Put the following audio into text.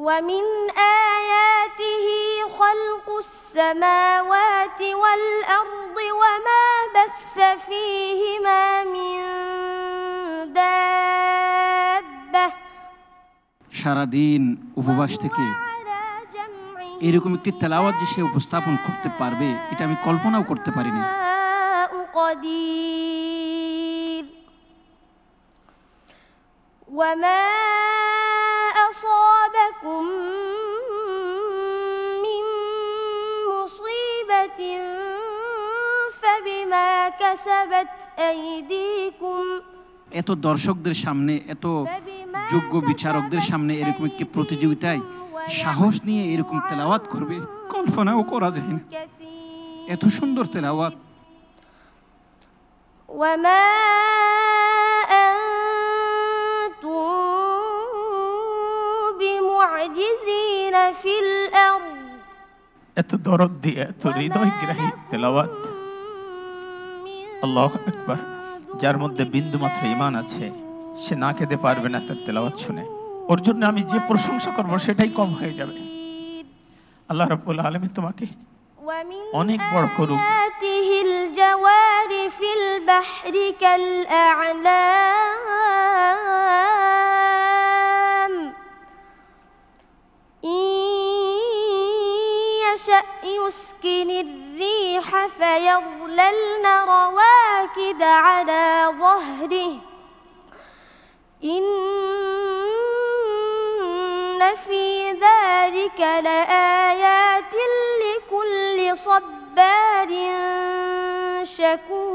ومن آياته خلق السماوات والأرض وما بث فيهما من دابة شردين وفواشتك إيركم اكتب تلاوات جشي وبستابون كرت باربي إتامي كلبونا وكرت باريني وما أصابكم من مصيبة فبما كسبت أيديكم এত দর্শকদের সামনে এত যোগ্য বিচারকদের সামনে এরকম একটি প্রতিযোগিতায় সাহস নিয়ে এরকম তেলাওয়াত করবে কল্পনাও করা যায় না এত সুন্দর তেলাওয়াত وما معجزين في الأرض এত দরদ দিয়ে এত হৃদয়গ্রাহী তেলাওয়াত আল্লাহ একবার যার মধ্যে বিন্দুমাত্র ইমান আছে সে না খেতে পারবে না তার তেলাওয়াত শুনে ওর জন্য আমি যে প্রশংসা করব সেটাই কম হয়ে যাবে আল্লাহ রব্বুল আলমী তোমাকে অনেক বড় করুক الجوار في البحر كالأعلام يسكن الريح فيظللن رواكد على ظهره إن في ذلك لآيات لكل صبار شكور